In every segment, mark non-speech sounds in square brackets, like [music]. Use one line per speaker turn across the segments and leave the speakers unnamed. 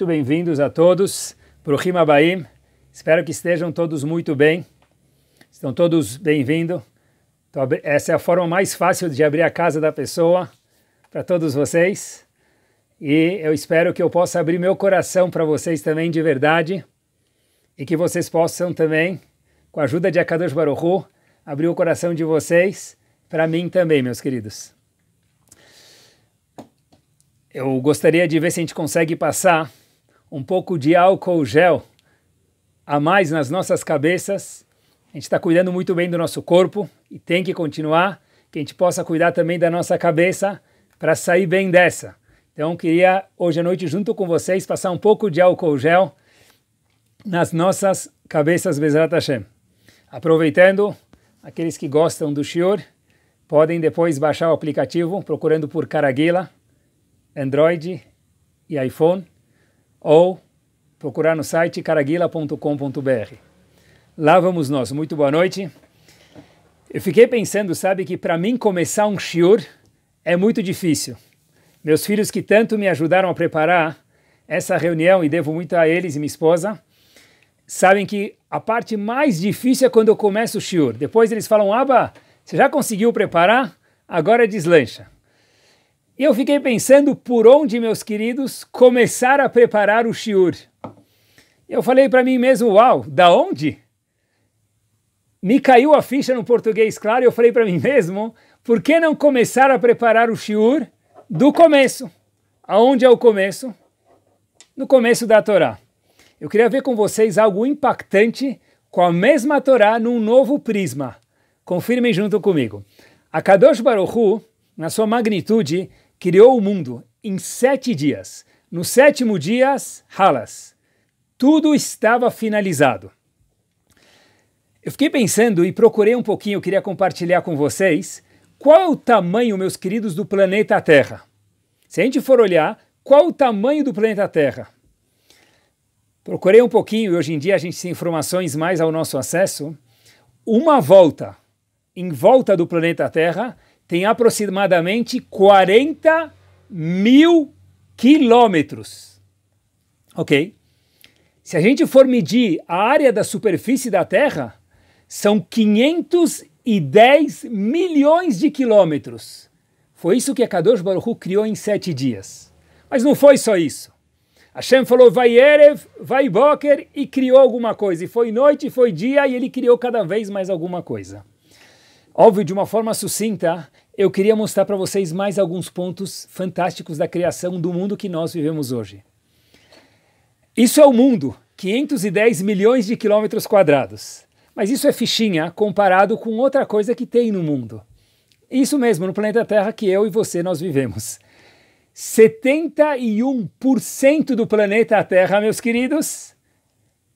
muito bem-vindos a todos para o Rima Baim. Espero que estejam todos muito bem. Estão todos bem-vindos. Essa é a forma mais fácil de abrir a casa da pessoa para todos vocês. E eu espero que eu possa abrir meu coração para vocês também de verdade e que vocês possam também, com a ajuda de Akadosh Baruchu, abrir o coração de vocês para mim também, meus queridos eu gostaria de ver se a gente consegue passar um pouco de álcool gel a mais nas nossas cabeças. A gente está cuidando muito bem do nosso corpo e tem que continuar, que a gente possa cuidar também da nossa cabeça para sair bem dessa. Então, queria hoje à noite, junto com vocês, passar um pouco de álcool gel nas nossas cabeças, Bezrat Hashem. Aproveitando, aqueles que gostam do Shior podem depois baixar o aplicativo procurando por Caraguila, Android e iPhone ou procurar no site caraguila.com.br. Lá vamos nós. Muito boa noite. Eu fiquei pensando, sabe, que para mim começar um shiur é muito difícil. Meus filhos que tanto me ajudaram a preparar essa reunião, e devo muito a eles e minha esposa, sabem que a parte mais difícil é quando eu começo o shiur. Depois eles falam, Aba, você já conseguiu preparar? Agora deslancha. E eu fiquei pensando por onde, meus queridos, começar a preparar o shiur. Eu falei para mim mesmo, uau, da onde? Me caiu a ficha no português, claro, e eu falei para mim mesmo, por que não começar a preparar o shiur do começo? Aonde é o começo? No começo da Torá. Eu queria ver com vocês algo impactante com a mesma Torá num novo prisma. Confirmem junto comigo. A Kadosh Baruch Hu, na sua magnitude, criou o mundo em sete dias. No sétimo dia, halas. Tudo estava finalizado. Eu fiquei pensando e procurei um pouquinho, eu queria compartilhar com vocês qual é o tamanho, meus queridos, do planeta Terra. Se a gente for olhar, qual o tamanho do planeta Terra? Procurei um pouquinho e hoje em dia a gente tem informações mais ao nosso acesso. Uma volta em volta do planeta Terra tem aproximadamente 40 mil quilômetros. Ok? Se a gente for medir a área da superfície da Terra, são 510 milhões de quilômetros. Foi isso que a Kadosh Baruch Hu criou em sete dias. Mas não foi só isso. Hashem falou, vai Erev, vai Boker, e criou alguma coisa. E foi noite, e foi dia, e ele criou cada vez mais alguma coisa. Óbvio, de uma forma sucinta, eu queria mostrar para vocês mais alguns pontos fantásticos da criação do mundo que nós vivemos hoje. Isso é o mundo, 510 milhões de quilômetros quadrados. Mas isso é fichinha comparado com outra coisa que tem no mundo. Isso mesmo, no planeta Terra que eu e você nós vivemos. 71% do planeta Terra, meus queridos,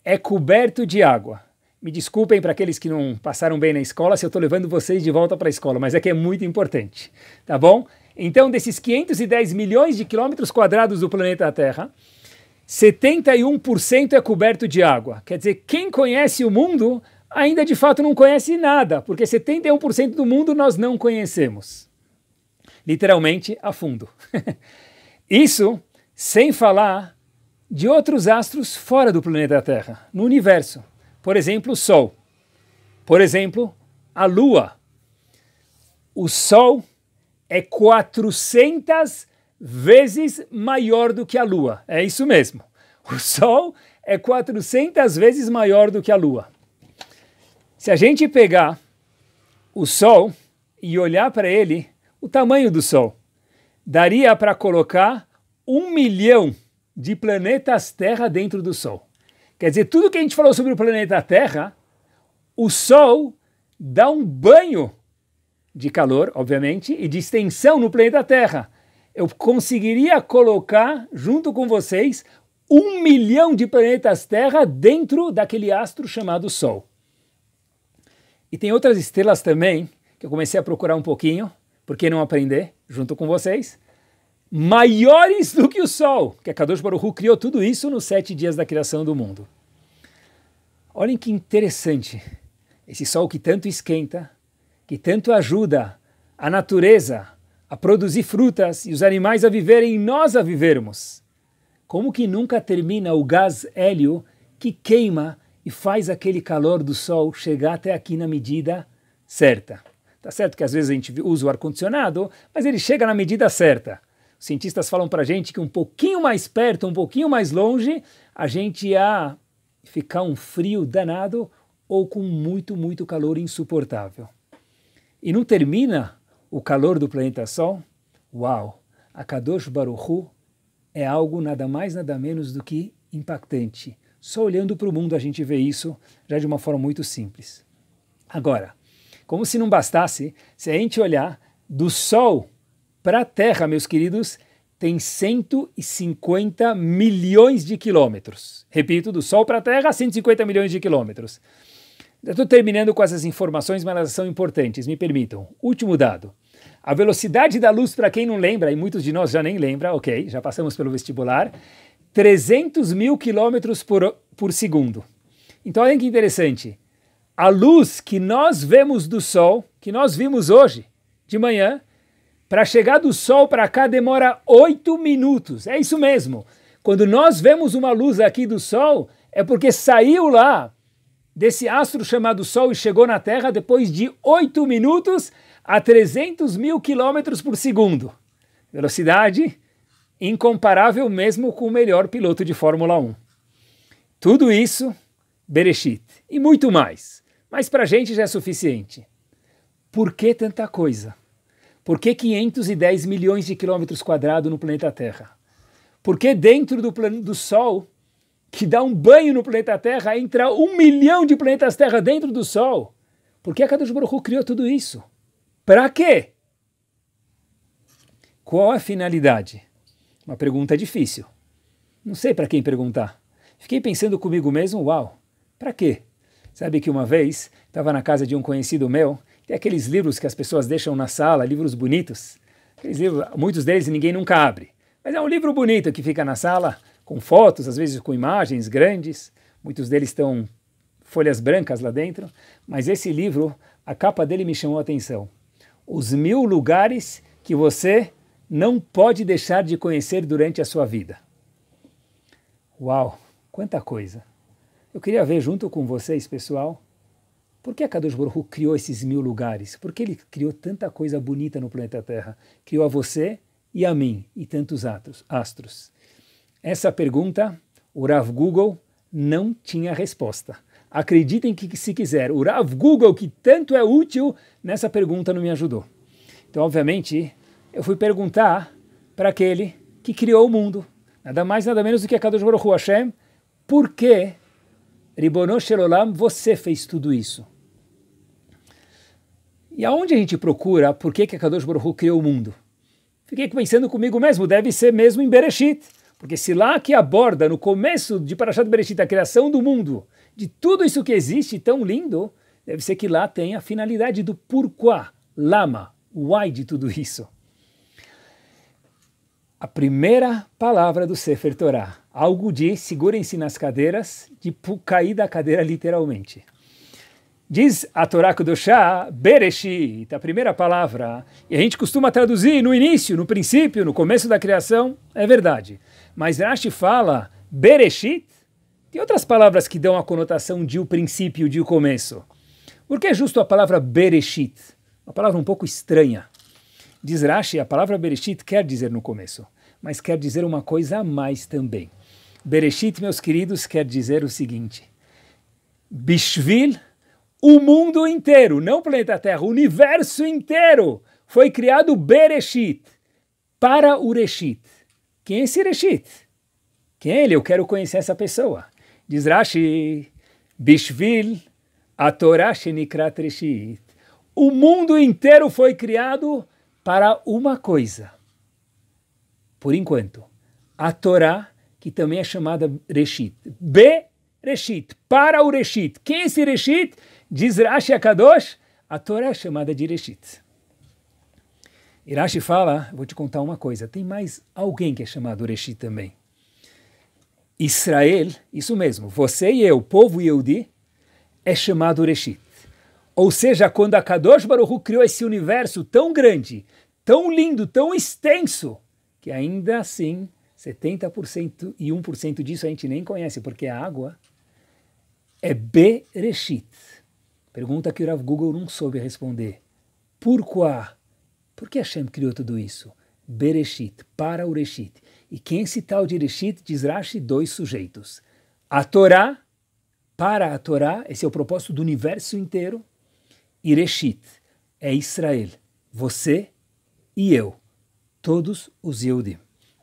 é coberto de água. Me desculpem para aqueles que não passaram bem na escola se eu estou levando vocês de volta para a escola, mas é que é muito importante, tá bom? Então, desses 510 milhões de quilômetros quadrados do planeta Terra, 71% é coberto de água. Quer dizer, quem conhece o mundo ainda de fato não conhece nada, porque 71% do mundo nós não conhecemos. Literalmente, a fundo. [laughs] Isso sem falar de outros astros fora do planeta Terra, no universo. Por exemplo, o Sol. Por exemplo, a Lua. O Sol é 400 vezes maior do que a Lua. É isso mesmo. O Sol é 400 vezes maior do que a Lua. Se a gente pegar o Sol e olhar para ele, o tamanho do Sol daria para colocar um milhão de planetas Terra dentro do Sol. Quer dizer, tudo que a gente falou sobre o planeta Terra, o Sol dá um banho de calor, obviamente, e de extensão no planeta Terra. Eu conseguiria colocar, junto com vocês, um milhão de planetas Terra dentro daquele astro chamado Sol. E tem outras estrelas também, que eu comecei a procurar um pouquinho, por que não aprender junto com vocês? maiores do que o sol, que a Kadosh Baruch criou tudo isso nos sete dias da criação do mundo. Olhem que interessante, esse sol que tanto esquenta, que tanto ajuda a natureza a produzir frutas e os animais a viverem e nós a vivermos. Como que nunca termina o gás hélio que queima e faz aquele calor do sol chegar até aqui na medida certa? Tá certo que às vezes a gente usa o ar-condicionado, mas ele chega na medida certa cientistas falam para a gente que um pouquinho mais perto, um pouquinho mais longe, a gente ia ficar um frio danado ou com muito, muito calor insuportável. E não termina o calor do planeta Sol? Uau! A Kadosh Baruchu é algo nada mais, nada menos do que impactante. Só olhando para o mundo a gente vê isso já de uma forma muito simples. Agora, como se não bastasse, se a gente olhar do Sol para a Terra, meus queridos, tem 150 milhões de quilômetros. Repito, do Sol para a Terra, 150 milhões de quilômetros. Estou terminando com essas informações, mas elas são importantes, me permitam. Último dado. A velocidade da luz, para quem não lembra, e muitos de nós já nem lembra, ok, já passamos pelo vestibular, 300 mil quilômetros por, por segundo. Então, olha que interessante. A luz que nós vemos do Sol, que nós vimos hoje, de manhã, para chegar do Sol para cá demora oito minutos. É isso mesmo. Quando nós vemos uma luz aqui do Sol, é porque saiu lá desse astro chamado Sol e chegou na Terra depois de oito minutos a 300 mil quilômetros por segundo. Velocidade incomparável mesmo com o melhor piloto de Fórmula 1. Tudo isso, Bereshit, e muito mais. Mas para a gente já é suficiente. Por que tanta coisa? Por que 510 milhões de quilômetros quadrados no planeta Terra? Por que dentro do, do Sol, que dá um banho no planeta Terra, entra um milhão de planetas Terra dentro do Sol? Por que a Kadosh Baruch Hu criou tudo isso? Para quê? Qual a finalidade? Uma pergunta difícil. Não sei para quem perguntar. Fiquei pensando comigo mesmo, uau, para quê? Sabe que uma vez estava na casa de um conhecido meu tem aqueles livros que as pessoas deixam na sala, livros bonitos. Aqueles livros, muitos deles ninguém nunca abre. Mas é um livro bonito que fica na sala, com fotos, às vezes com imagens grandes. Muitos deles estão folhas brancas lá dentro. Mas esse livro, a capa dele me chamou a atenção. Os mil lugares que você não pode deixar de conhecer durante a sua vida. Uau, quanta coisa! Eu queria ver junto com vocês, pessoal, por que a Kadosh Baruch criou esses mil lugares? Por que ele criou tanta coisa bonita no planeta Terra? Criou a você e a mim e tantos astros. Essa pergunta, o Rav Google não tinha resposta. Acreditem que se quiser, o Rav Google, que tanto é útil, nessa pergunta não me ajudou. Então, obviamente, eu fui perguntar para aquele que criou o mundo. Nada mais, nada menos do que a Kadosh Baruch Hu Hashem. Por que, Ribonosh Shelolam, você fez tudo isso? E aonde a gente procura por que, que a Kadosh Baruch Hu criou o mundo? Fiquei pensando comigo mesmo, deve ser mesmo em Bereshit. Porque se lá que aborda, no começo de Parashat Bereshit, a criação do mundo, de tudo isso que existe tão lindo, deve ser que lá tem a finalidade do porquê, lama, why de tudo isso. A primeira palavra do Sefer Torah, algo de segurem-se nas cadeiras, de cair da cadeira literalmente. Diz a Torá Kudoshá, Bereshit, a primeira palavra. E a gente costuma traduzir no início, no princípio, no começo da criação, é verdade. Mas Rashi fala Bereshit, tem outras palavras que dão a conotação de o princípio, de o começo. Por que é justo a palavra Bereshit? Uma palavra um pouco estranha. Diz Rashi, a palavra Bereshit quer dizer no começo, mas quer dizer uma coisa a mais também. Bereshit, meus queridos, quer dizer o seguinte: Bishvil o mundo inteiro, não o planeta Terra, o universo inteiro foi criado Bereshit, para o Reshit. Quem é esse Reshit? Quem é ele? Eu quero conhecer essa pessoa. Diz Rashi, Bishvil, a Torá Reshit. O mundo inteiro foi criado para uma coisa. Por enquanto, a Torá, que também é chamada Reshit. Bereshit. Reshit, para o Reshit. Quem é esse Reshit? Diz Rashi Akadosh, a Torá é chamada de Reshit. Irashi fala, vou te contar uma coisa, tem mais alguém que é chamado Reshit também. Israel, isso mesmo, você e eu, povo Yehudi, é chamado Reshit. Ou seja, quando Akadosh Baruch criou esse universo tão grande, tão lindo, tão extenso, que ainda assim 70% e 1% disso a gente nem conhece, porque a é água é Bereshit. Pergunta que o Rav Google não soube responder. Porquá? Por que Hashem criou tudo isso? Bereshit, para o Reshit. E quem é se tal de Reshit diz Rashi dois sujeitos. A Torá, para a Torá, esse é o propósito do universo inteiro, e Reshit, é Israel, você e eu, todos os Yehudim.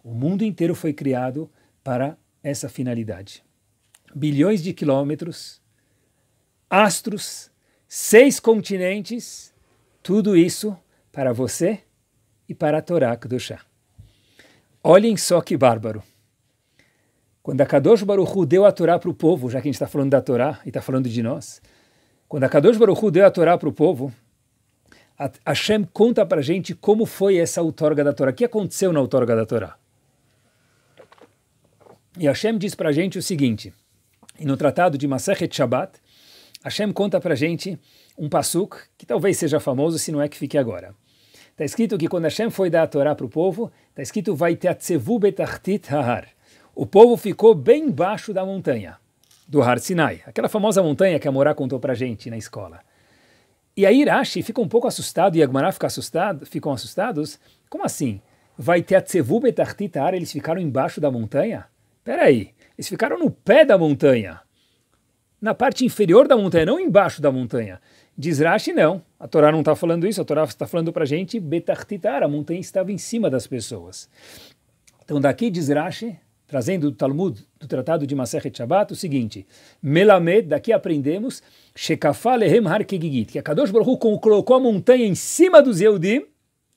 O mundo inteiro foi criado para essa finalidade bilhões de quilômetros, astros, seis continentes, tudo isso para você e para a Torá Kedoshá. Olhem só que bárbaro. Quando a Kadosh Baruchu deu a Torá para o povo, já que a gente está falando da Torá e está falando de nós, quando a Kadosh Baruchu deu a Torá para o povo, a Hashem conta para a gente como foi essa outorga da Torá. O que aconteceu na outorga da Torá? E Hashem diz para a gente o seguinte: e no tratado de Maseret Shabbat, Hashem conta para gente um passuk que talvez seja famoso, se não é que fique agora. Está escrito que quando Hashem foi dar a Torá para o povo, está escrito vai be'tartit betachtit hahar. O povo ficou bem baixo da montanha, do Har Sinai, aquela famosa montanha que a Morá contou para gente na escola. E aí Rashi fica um pouco assustado e Agmará fica assustado, ficam assustados. Como assim? Vai teatzevu betachtit hahar, eles ficaram embaixo da montanha? Peraí, eles ficaram no pé da montanha, na parte inferior da montanha, não embaixo da montanha. Diz Rashi, não. A Torá não está falando isso, a Torá está falando para a gente Betartitar, a montanha estava em cima das pessoas. Então daqui diz Rashi, trazendo o Talmud do Tratado de Maseret Shabbat, o seguinte, Melamed, daqui aprendemos, Shekafalehem har kegigit, que a Kadosh Baruch Hu colocou a montanha em cima dos Yehudim,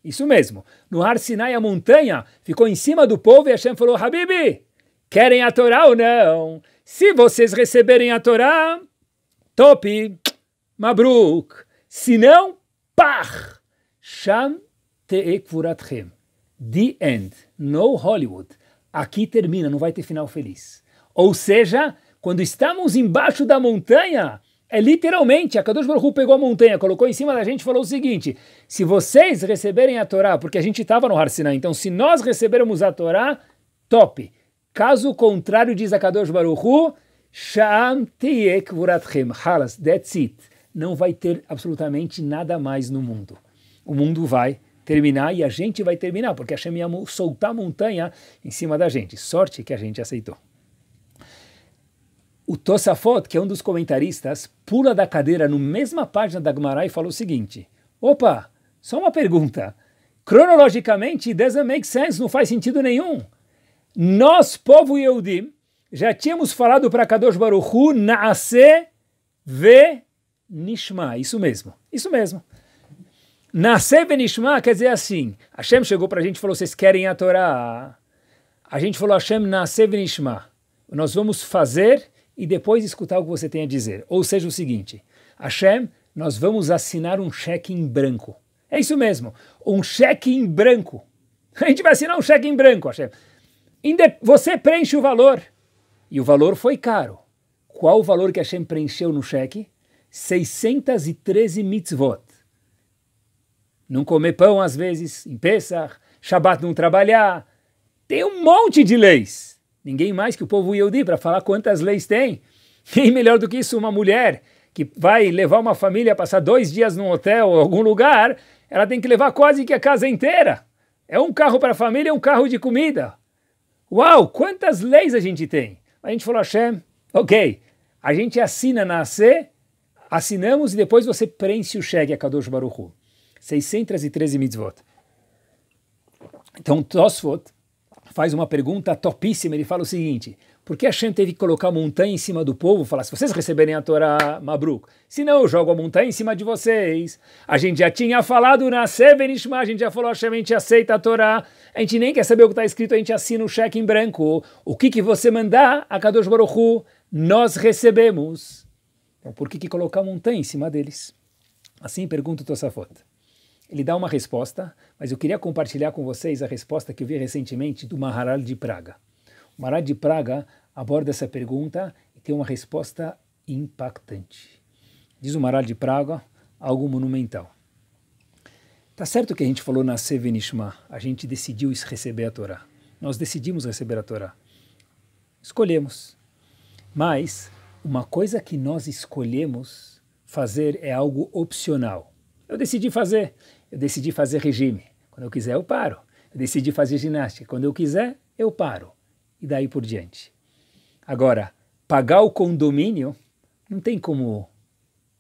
isso mesmo, no Har Sinai a montanha ficou em cima do povo e Hashem falou, Habibi, Querem a Torá ou não? Se vocês receberem a Torá, top, mabruk. Se não, par. Sham te'ekvuratchem. The end. No Hollywood. Aqui termina, não vai ter final feliz. Ou seja, quando estamos embaixo da montanha, é literalmente, a Kadosh Baruch pegou a montanha, colocou em cima da gente e falou o seguinte, se vocês receberem a Torá, porque a gente estava no Har Sinai, então se nós recebermos a Torá, top. Caso contrário, diz a Kadosh Baruchu, Sha'am teyek vuratchem. Halas, that's it. Não vai ter absolutamente nada mais no mundo. O mundo vai terminar e a gente vai terminar, porque a Shem ia soltar a montanha em cima da gente. Sorte que a gente aceitou. O Tosafot, que é um dos comentaristas, pula da cadeira no mesma página da Gemara e fala o seguinte: Opa, só uma pergunta. Cronologicamente, doesn't make sense, não faz sentido nenhum. Nós, povo Yehudim, já tínhamos falado para Kadosh Baruchu, Naase ve Nishma. Isso mesmo, isso mesmo. Naase ve Nishma quer dizer assim, Hashem chegou para a gente e falou, vocês querem a Torá? A gente falou, Hashem, Naase ve Nishma. Nós vamos fazer e depois escutar o que você tem a dizer. Ou seja, o seguinte, Hashem, nós vamos assinar um cheque em branco. É isso mesmo, um cheque em branco. A gente vai assinar um cheque em branco, Hashem. Você preenche o valor. E o valor foi caro. Qual o valor que Hashem preencheu no cheque? 613 mitzvot. Não comer pão às vezes, em Pesach, Shabat não trabalhar. Tem um monte de leis. Ninguém mais que o povo Yehudi para falar quantas leis tem. [laughs] Quem melhor do que isso, uma mulher que vai levar uma família a passar dois dias num hotel ou algum lugar, ela tem que levar quase que a casa inteira. É um carro para a família, é um carro de comida. Uau, quantas leis a gente tem! A gente falou, Hashem, ok, a gente assina na AC, assinamos e depois você preenche o cheque a Kadosh Baruch Hu. 613 mitzvot. Então Tosfot faz uma pergunta topíssima, ele fala o seguinte, por que Hashem teve que colocar a montanha em cima do povo? Falar, se vocês receberem a Torá, Mabruk. Se não, eu jogo a montanha em cima de vocês. A gente já tinha falado na Sevenishma, a gente já falou, Hashem, a gente aceita a Torá. A gente nem quer saber o que está escrito, a gente assina o um cheque em branco. O que, que você mandar a Kadosh Baruchu, nós recebemos. Então, por que, que colocar a montanha em cima deles? Assim pergunta o Tosafot. Ele dá uma resposta, mas eu queria compartilhar com vocês a resposta que eu vi recentemente do Maharal de Praga. O de Praga aborda essa pergunta e tem uma resposta impactante. Diz o Maharaj de Praga algo monumental. Tá certo que a gente falou na Sevenishma, a gente decidiu receber a Torá. Nós decidimos receber a Torá. Escolhemos. Mas uma coisa que nós escolhemos fazer é algo opcional. Eu decidi fazer. Eu decidi fazer regime. Quando eu quiser, eu paro. Eu decidi fazer ginástica. Quando eu quiser, eu paro e daí por diante. Agora, pagar o condomínio, não tem como.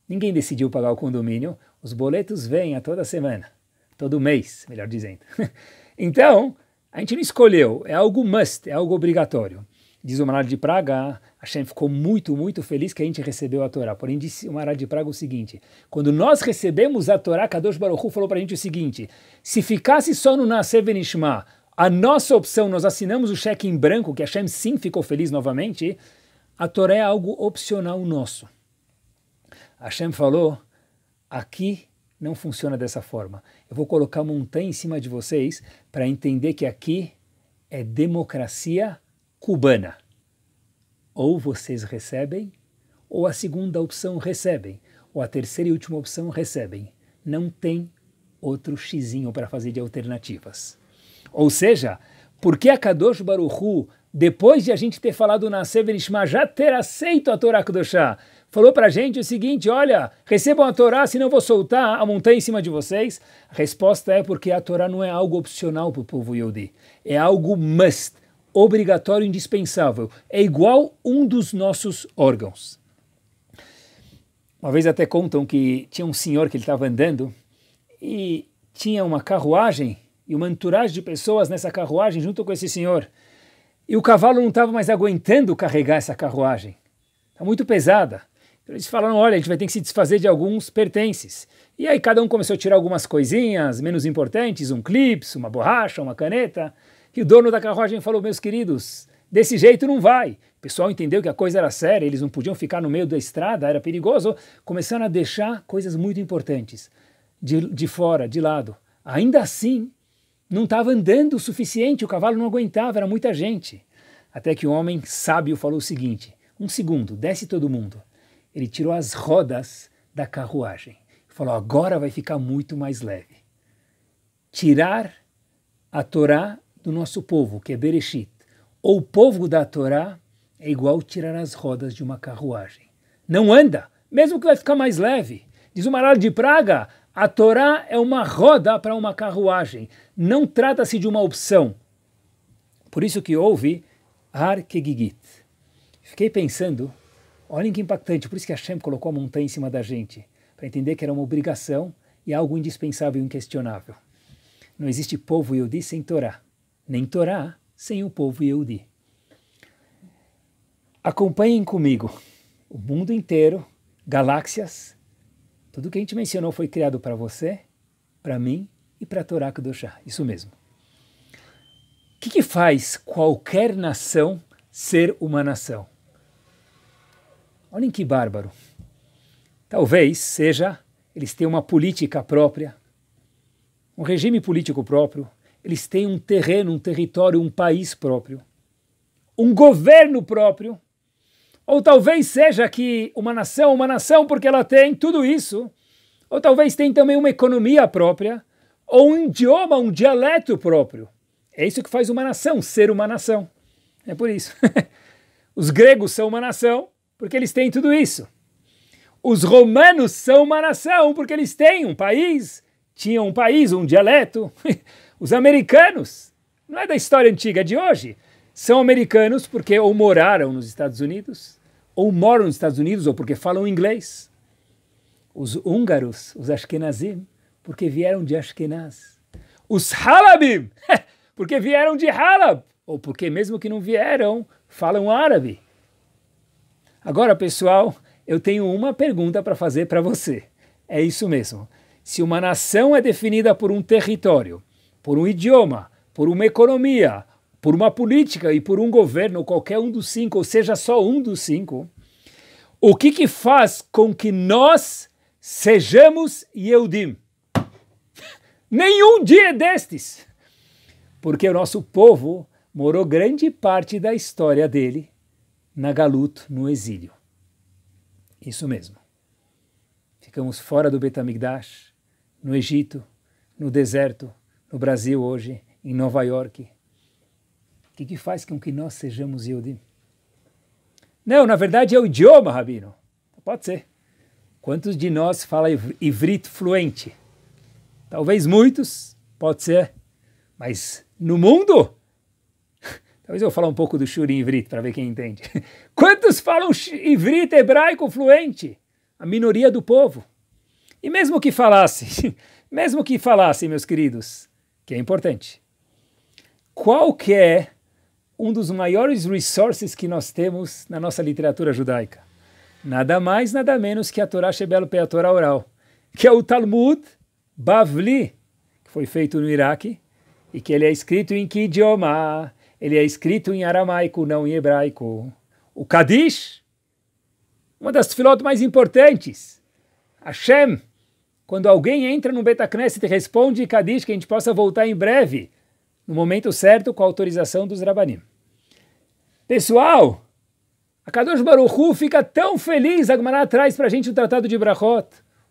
Ninguém decidiu pagar o condomínio, os boletos vêm a toda semana, todo mês, melhor dizendo. [laughs] então, a gente não escolheu, é algo must, é algo obrigatório. Diz o Maral de Praga, Hashem ficou muito, muito feliz que a gente recebeu a Torá. Porém, disse o Maral de Praga o seguinte: quando nós recebemos a Torá, Kadosh Baruchu falou para a gente o seguinte: se ficasse só no Nascer Benishma, a nossa opção, nós assinamos o cheque em branco, que Hashem sim ficou feliz novamente, a Torá é algo opcional nosso. Hashem falou, aqui não funciona dessa forma. Eu vou colocar montanha em cima de vocês para entender que aqui é democracia cubana. Ou vocês recebem, ou a segunda opção recebem, ou a terceira e última opção recebem. Não tem outro xizinho para fazer de alternativas. Ou seja, porque a Kadosh Baruchu, depois de a gente ter falado na Severishma, já ter aceito a Torá Kadoshá, falou para a gente o seguinte: olha, recebam a Torá, senão eu vou soltar a montanha em cima de vocês? A resposta é porque a Torá não é algo opcional para o povo Yehudi, é algo must, obrigatório, indispensável. É igual um dos nossos órgãos. Uma vez até contam que tinha um senhor que ele estava andando e tinha uma carruagem e uma entourage de pessoas nessa carruagem junto com esse senhor. E o cavalo não estava mais aguentando carregar essa carruagem. Está muito pesada. Então eles falaram: olha, a gente vai ter que se desfazer de alguns pertences. E aí cada um começou a tirar algumas coisinhas menos importantes, um clips, uma borracha, uma caneta. E o dono da carruagem falou: meus queridos, desse jeito não vai. O pessoal entendeu que a coisa era séria, eles não podiam ficar no meio da estrada, era perigoso. Começaram a deixar coisas muito importantes de, de fora, de lado. Ainda assim, não estava andando o suficiente, o cavalo não aguentava, era muita gente. Até que o homem sábio falou o seguinte: um segundo, desce todo mundo. Ele tirou as rodas da carruagem. Falou: agora vai ficar muito mais leve. Tirar a Torá do nosso povo, que é Bereshit, ou o povo da Torá, é igual tirar as rodas de uma carruagem. Não anda, mesmo que vai ficar mais leve. Diz o Maral de Praga: a Torá é uma roda para uma carruagem, não trata-se de uma opção. Por isso que houve Har Kegigit. Fiquei pensando, olhem que impactante, por isso que Hashem colocou a montanha em cima da gente, para entender que era uma obrigação e algo indispensável e inquestionável. Não existe povo Yehudi sem Torá, nem Torá sem o povo Yehudi. Acompanhem comigo. O mundo inteiro, galáxias, tudo que a gente mencionou foi criado para você, para mim e para Torá Kedoshá. Isso mesmo. O que, que faz qualquer nação ser uma nação? Olhem que bárbaro. Talvez seja eles têm uma política própria, um regime político próprio, eles têm um terreno, um território, um país próprio, um governo próprio, ou talvez seja que uma nação, uma nação porque ela tem tudo isso, ou talvez tem também uma economia própria, ou um idioma, um dialeto próprio. É isso que faz uma nação, ser uma nação. É por isso. [laughs] Os gregos são uma nação porque eles têm tudo isso. Os romanos são uma nação porque eles têm um país, tinham um país, um dialeto. [laughs] Os americanos, não é da história antiga, é de hoje, são americanos porque ou moraram nos Estados Unidos, ou moram nos Estados Unidos ou porque falam inglês. Os húngaros, os ashkenazim, porque vieram de Ashkenaz. Os halabim, [laughs] porque vieram de Halab, ou porque mesmo que não vieram, falam árabe. Agora, pessoal, eu tenho uma pergunta para fazer para você. É isso mesmo. Se uma nação é definida por um território, por um idioma, por uma economia, por uma política e por um governo, qualquer um dos cinco, ou seja, só um dos cinco, o que, que faz com que nós sejamos Yehudim? [laughs] Nenhum dia destes! Porque o nosso povo morou grande parte da história dele na Galuto no exílio. Isso mesmo. Ficamos fora do Betamigdash, no Egito, no deserto, no Brasil hoje, em Nova York, o que, que faz com que nós sejamos Yodim? Não, na verdade é o idioma, Rabino. Pode ser. Quantos de nós fala ivrito fluente? Talvez muitos, pode ser. Mas no mundo? [laughs] Talvez eu falar um pouco do Shuri ivrito para ver quem entende. [laughs] Quantos falam ivrito hebraico fluente? A minoria do povo. E mesmo que falasse, [laughs] mesmo que falasse, meus queridos, que é importante, qual que é um dos maiores resources que nós temos na nossa literatura judaica. Nada mais, nada menos que a Torá Shebelo Pé, a Torá oral, que é o Talmud Bavli, que foi feito no Iraque, e que ele é escrito em que idioma? Ele é escrito em aramaico, não em hebraico. O Kadish, uma das filósofas mais importantes, Hashem, quando alguém entra no Betacneset e responde Kadish, que a gente possa voltar em breve, no momento certo, com a autorização dos Rabanim. Pessoal, a Kadosh Baruchu fica tão feliz, Agmará traz para a gente o Tratado de Brachot,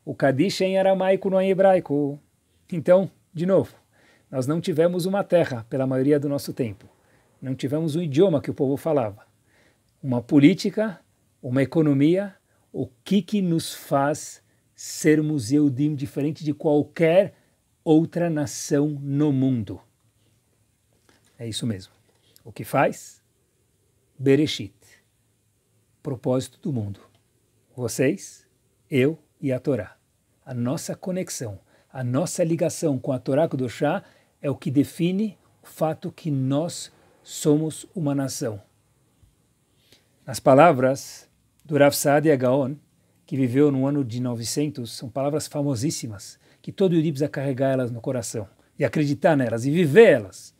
o Kadish em aramaico, não é em hebraico. Então, de novo, nós não tivemos uma terra pela maioria do nosso tempo. Não tivemos um idioma que o povo falava. Uma política, uma economia, o que, que nos faz sermos Eudim diferente de qualquer outra nação no mundo? É isso mesmo. O que faz? Bereshit. Propósito do mundo. Vocês, eu e a Torá. A nossa conexão, a nossa ligação com a Torá Kudoshá é o que define o fato que nós somos uma nação. Nas palavras do Rav Saadia Gaon, que viveu no ano de 900, são palavras famosíssimas, que todo Yudibs a carregar elas no coração, e acreditar nelas, e viver elas.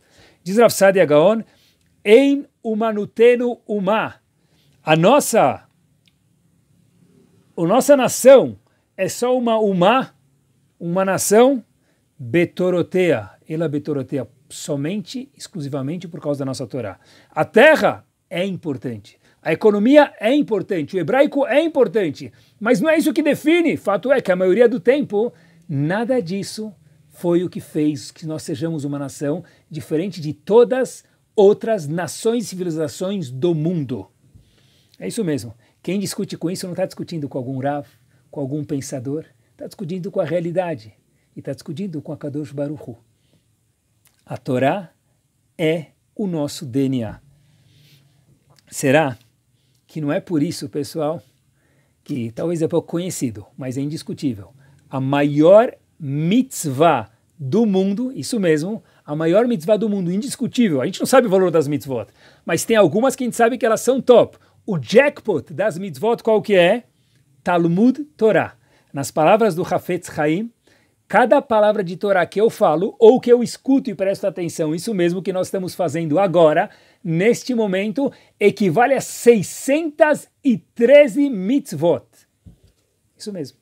Diz Rav Sadia Gaon, em umanutenu uma. A nossa, a nossa nação é só uma uma, uma nação betorotea. Ela betorotea somente, exclusivamente por causa da nossa Torá. A terra é importante. A economia é importante, o hebraico é importante, mas não é isso que define. Fato é que a maioria do tempo, nada disso foi o que fez que nós sejamos uma nação diferente de todas outras nações e civilizações do mundo. É isso mesmo. Quem discute com isso não está discutindo com algum Rav, com algum pensador, está discutindo com a realidade e está discutindo com a Kadosh Baruchu. A Torá é o nosso DNA. Será que não é por isso, pessoal, que talvez é pouco conhecido, mas é indiscutível. A maior mitzvah do mundo, isso mesmo, a maior mitzvah do mundo, indiscutível. A gente não sabe o valor das mitzvot, mas tem algumas que a gente sabe que elas são top. O jackpot das mitzvot qual que é? Talmud Torah. Nas palavras do Hafetz Haim, cada palavra de Torah que eu falo ou que eu escuto e presto atenção, isso mesmo que nós estamos fazendo agora, neste momento, equivale a 613 mitzvot. Isso mesmo.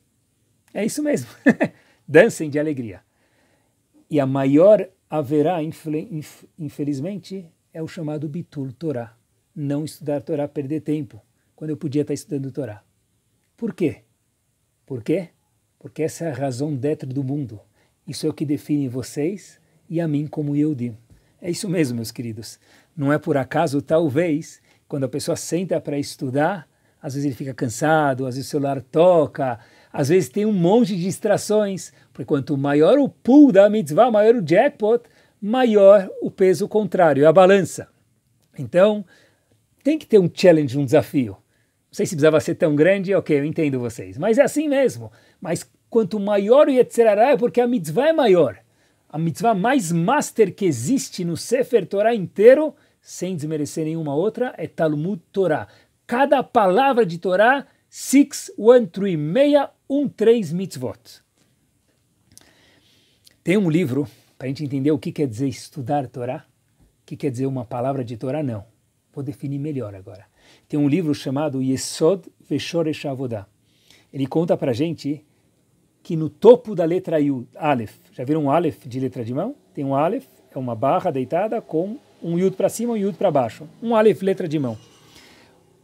É isso mesmo. [laughs] dancem de alegria. E a maior haverá, infelizmente, é o chamado bitul Torá. Não estudar Torá, perder tempo, quando eu podia estar estudando Torá. Por quê? Por quê? Porque essa é a razão dentro do mundo. Isso é o que define vocês e a mim como Yehudim. É isso mesmo, meus queridos. Não é por acaso, talvez, quando a pessoa senta para estudar, às vezes ele fica cansado, às vezes o celular toca, às vezes tem um monte de distrações, porque quanto maior o pool da mitzvah, maior o jackpot, maior o peso contrário, é a balança. Então, tem que ter um challenge, um desafio. Não sei se precisava ser tão grande, ok, eu entendo vocês. Mas é assim mesmo. Mas quanto maior o Yetzerará é porque a mitzvah é maior. A mitzvah mais master que existe no Sefer Torah inteiro, sem desmerecer nenhuma outra, é Talmud Torah. Cada palavra de Torah, 6136, um três mitzvot. Tem um livro para a gente entender o que quer dizer estudar Torá, o que quer dizer uma palavra de Torá, não. Vou definir melhor agora. Tem um livro chamado Yesod Veshoresh Avodah. Ele conta para a gente que no topo da letra Yud, Aleph, já viram um Aleph de letra de mão? Tem um Aleph, é uma barra deitada com um Yud para cima e um Yud para baixo. Um Aleph letra de mão.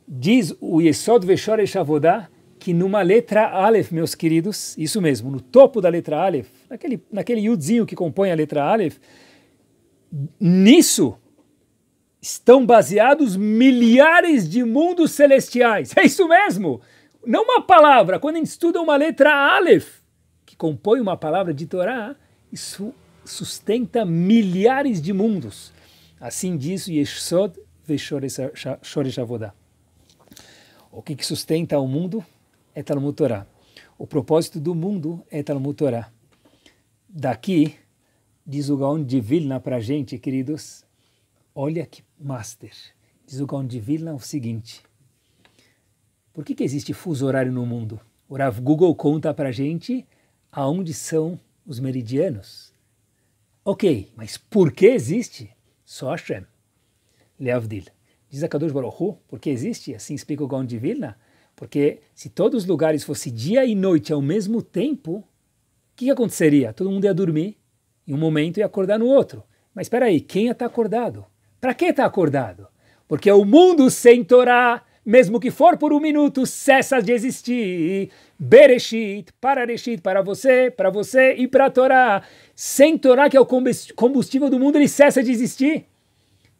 Diz o Yesod Veshoresh Avodah que numa letra Aleph, meus queridos, isso mesmo, no topo da letra Aleph, naquele, naquele yudzinho que compõe a letra Aleph, nisso estão baseados milhares de mundos celestiais. É isso mesmo! Não uma palavra. Quando a gente estuda uma letra Aleph, que compõe uma palavra de Torá, isso sustenta milhares de mundos. Assim diz Yeshod Veshore Shavodah. O que, que sustenta o mundo? é Talmud Torah. O propósito do mundo é Talmud Torah. Daqui, diz o Gaon de Vilna para a gente, queridos, olha que master. Diz o Gaon de Vilna o seguinte, por que, que existe fuso horário no mundo? O Rav Google conta para a gente aonde são os meridianos. Ok, mas por que existe? Só Hashem. Leavdil. Diz a Kadosh Baruch Hu, por que existe? Assim explica o Gaon de Vilna. Porque se todos os lugares fosse dia e noite ao mesmo tempo, o que, que, aconteceria? Todo mundo ia dormir em um momento e acordar no outro. Mas espera aí, quem ia estar acordado? Para que está acordado? Porque o mundo sem Torá, mesmo que for por um minuto, cessa de existir. Bereshit, bereshit, para você, para você e para Torá. Sem Torá, que é o combustível do mundo, ele cessa de existir.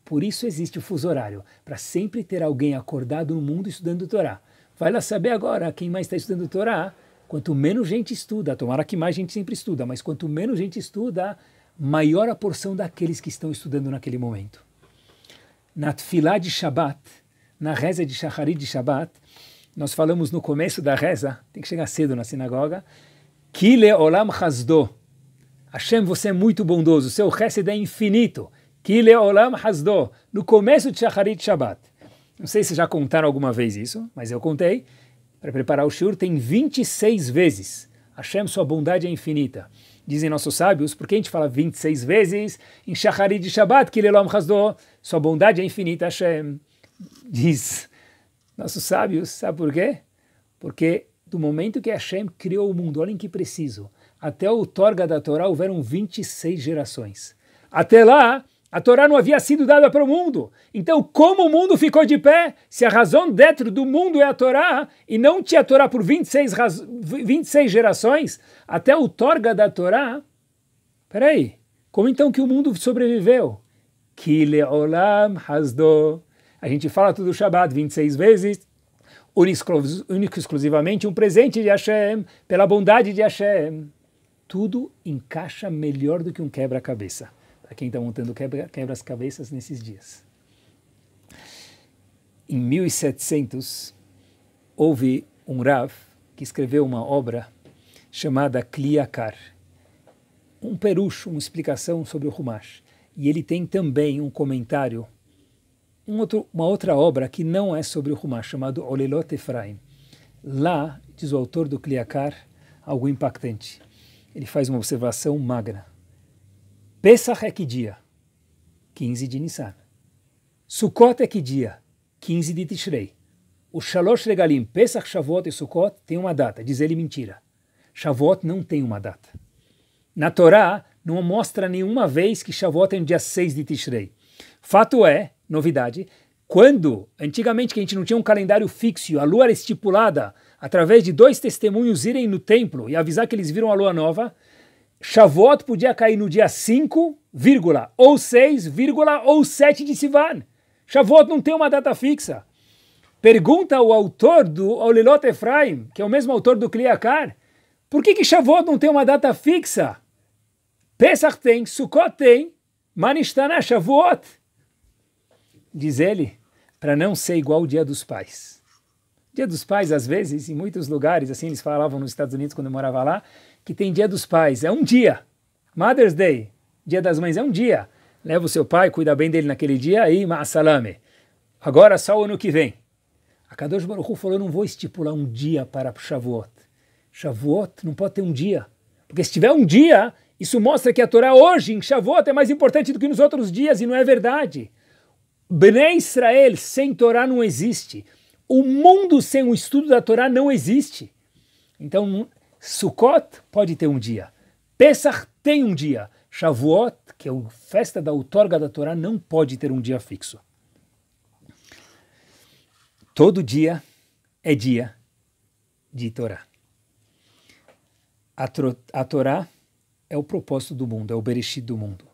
Por isso existe o fuso horário, para sempre ter alguém acordado no mundo estudando Torá. Vai lá saber agora quem mais está estudando Torá. Quanto menos gente estuda, tomara que mais gente sempre estuda, mas quanto menos gente estuda, maior a porção daqueles que estão estudando naquele momento. Na Tfilá de Shabat, na reza de Shacharit de Shabat, nós falamos no começo da reza, tem que chegar cedo na sinagoga, Kile Olam Hasdo. Hashem, você é muito bondoso, seu Hesed é infinito. Kile Olam Hasdo. No começo de Shacharit Shabat. Não sei se já contaram alguma vez isso, mas eu contei. Para preparar o Shur tem 26 vezes. Hashem, sua bondade é infinita. Dizem nossos sábios, por que a gente fala 26 vezes? Em Shachari de Shabbat, Kilelom Hasdo, sua bondade é infinita, Hashem. Diz nossos sábios, sabe por quê? Porque do momento que Hashem criou o mundo, olhem que preciso, até o Torga da Torá houveram 26 gerações. Até lá, a Torá não havia sido dada para o mundo. Então, como o mundo ficou de pé? Se a razão dentro do mundo é a Torá, e não tinha a Torá por 26, 26 gerações, até o torga da Torá, peraí, como então que o mundo sobreviveu? Kile olam hasdo. A gente fala tudo o Shabbat 26 vezes, único exclusivamente um presente de Hashem, pela bondade de Hashem. Tudo encaixa melhor do que um quebra-cabeça para quem está montando quebra-cabeças nesses dias. Em 1700, houve um Rav que escreveu uma obra chamada Kliakar, um perucho, uma explicação sobre o Rumash. E ele tem também um comentário, um outro, uma outra obra que não é sobre o Rumash, chamado Olelot Efraim. Lá, diz o autor do Kliakar, algo impactante. Ele faz uma observação magna Pesach é que dia? 15 de Nissan. Sukkot é que dia? 15 de Tishrei. O Shalosh Regalim, Pesach, Shavuot e Sukkot tem uma data, diz ele mentira. Shavuot não tem uma data. Na Torá, não mostra nenhuma vez que Shavuot é no dia 6 de Tishrei. Fato é, novidade, quando, antigamente que a gente não tinha um calendário fixo, a lua era estipulada através de dois testemunhos irem no templo e avisar que eles viram a lua nova, Shavuot podia cair no dia 5, ou 6, ou 7 de Sivan. Shavuot não tem uma data fixa. Pergunta o autor do Olilot Efraim, que é o mesmo autor do Kliakar, por que, que Shavuot não tem uma data fixa? Pesach tem, Sukkot tem, Manishtana Shavuot. Diz ele, para não ser igual ao dia dos pais. Dia dos Pais, às vezes, em muitos lugares, assim eles falavam nos Estados Unidos quando eu morava lá, que tem Dia dos Pais, é um dia. Mother's Day, Dia das Mães, é um dia. Leva o seu pai, cuida bem dele naquele dia e ma'asalame. Agora só o ano que vem. A Kadosh Baruch falou, eu não vou estipular um dia para Shavuot. Shavuot não pode ter um dia. Porque se tiver um dia, isso mostra que a Torá hoje, em Shavuot, é mais importante do que nos outros dias, e não é verdade. Bnei Israel sem Torá não existe o mundo sem o estudo da Torá não existe. Então, Sukkot pode ter um dia, Pesach tem um dia, Shavuot, que é a festa da outorga da Torá, não pode ter um dia fixo. Todo dia é dia de Torá. A, a Torá é o propósito do mundo, é o berechit do mundo.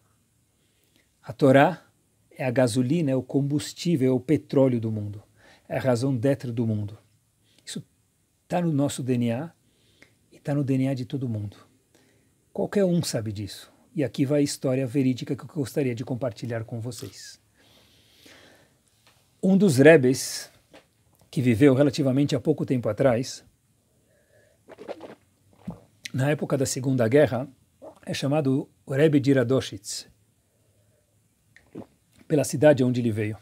A Torá é a gasolina, é o combustível, é o petróleo do mundo é a razão d'être do mundo. Isso está no nosso DNA e está no DNA de todo mundo. Qualquer um sabe disso. E aqui vai a história verídica que eu gostaria de compartilhar com vocês. Um dos rebes, que viveu relativamente há pouco tempo atrás, na época da Segunda Guerra, é chamado Rebbe de Radoshitz, pela cidade onde ele veio.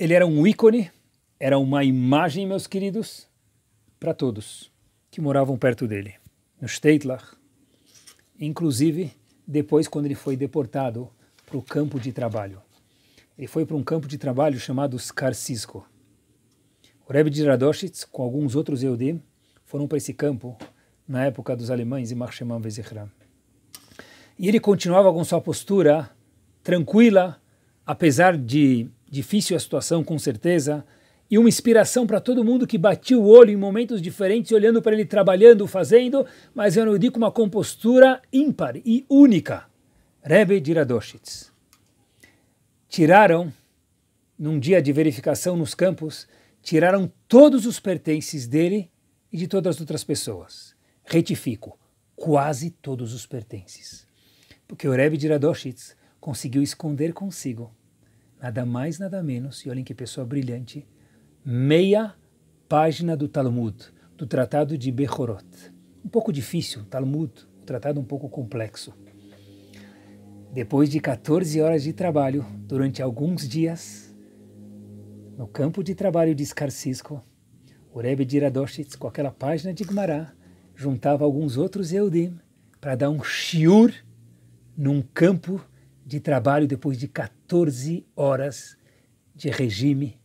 Ele era um ícone, era uma imagem, meus queridos, para todos que moravam perto dele, no Steitler. Inclusive, depois, quando ele foi deportado para o campo de trabalho. Ele foi para um campo de trabalho chamado Skarcisko. O Rebbe de Radoshitz, com alguns outros Eudim, foram para esse campo na época dos alemães e Marcheman Vezichram. E ele continuava com sua postura tranquila, apesar de Difícil a situação, com certeza. E uma inspiração para todo mundo que batia o olho em momentos diferentes, olhando para ele trabalhando, fazendo, mas eu não digo uma compostura ímpar e única. Rebbe Diradoshitz. Tiraram, num dia de verificação nos campos, tiraram todos os pertences dele e de todas as outras pessoas. Retifico, quase todos os pertences. Porque o Rebbe Diradoshitz conseguiu esconder consigo nada mais, nada menos, e olhem que pessoa brilhante, meia página do Talmud, do Tratado de Bechorot. Um pouco difícil, Talmud, um tratado um pouco complexo. Depois de 14 horas de trabalho, durante alguns dias, no campo de trabalho de Scarcisco, o Rebbe de com aquela página de Gmará, juntava alguns outros Eudim para dar um shiur num campo de trabalho depois de 14 14 horas de regime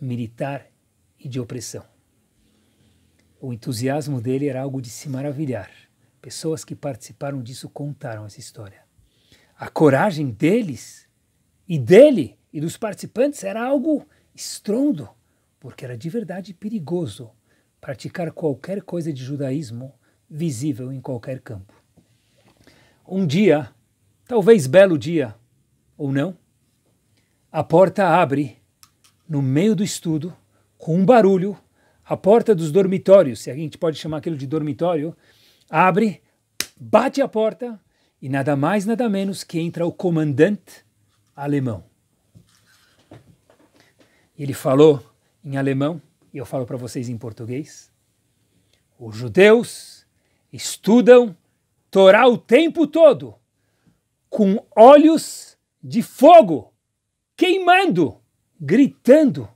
militar e de opressão. O entusiasmo dele era algo de se maravilhar. Pessoas que participaram disso contaram essa história. A coragem deles e dele e dos participantes era algo estrondo, porque era de verdade perigoso praticar qualquer coisa de judaísmo visível em qualquer campo. Um dia, talvez belo dia ou não, a porta abre no meio do estudo com um barulho. A porta dos dormitórios, se a gente pode chamar aquilo de dormitório, abre, bate a porta e nada mais, nada menos que entra o comandante alemão. Ele falou em alemão, e eu falo para vocês em português. Os judeus estudam Torá o tempo todo, com olhos de fogo queimando, gritando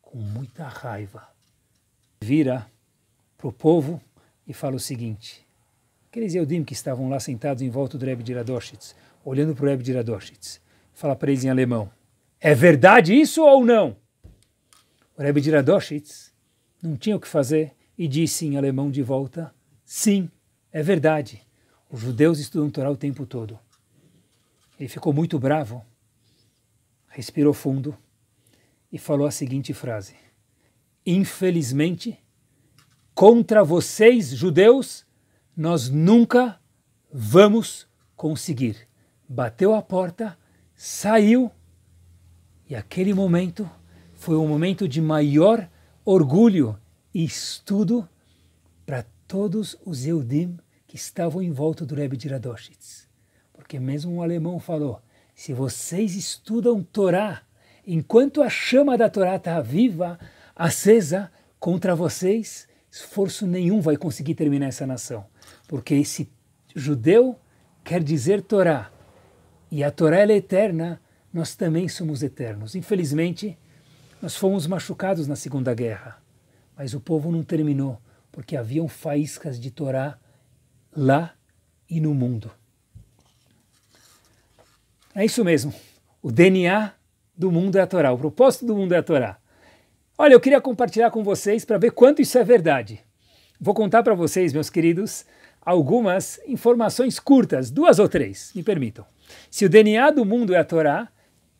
com muita raiva. Vira para o povo e fala o seguinte: aqueles Eudim que estavam lá sentados em volta do Rebbe de Iradoshitz, olhando para o Rebbe de Iradoshitz, fala para eles em alemão: é verdade isso ou não? O Rebbe de Iradoshitz não tinha o que fazer e disse em alemão de volta: sim, é verdade. Os judeus estudam Torá o tempo todo. Ele ficou muito bravo respirou fundo e falou a seguinte frase: Infelizmente, contra vocês, judeus, nós nunca vamos conseguir. Bateu a porta, saiu, e aquele momento foi o um momento de maior orgulho e estudo para todos os Eudim que estavam em volta do Rebbe de Radoshitz. Porque mesmo um alemão falou, se vocês estudam Torá, enquanto a chama da Torá está viva, acesa contra vocês, esforço nenhum vai conseguir terminar essa nação. Porque esse judeu quer dizer Torá. E a Torá é eterna, nós também somos eternos. Infelizmente, nós fomos machucados na Segunda Guerra, mas o povo não terminou, porque haviam faíscas de Torá lá e no mundo. É isso mesmo. O DNA do mundo é a Torá. O propósito do mundo é a Torá. Olha, eu queria compartilhar com vocês para ver quanto isso é verdade. Vou contar para vocês, meus queridos, algumas informações curtas, duas ou três, me permitam. Se o DNA do mundo é a Torá,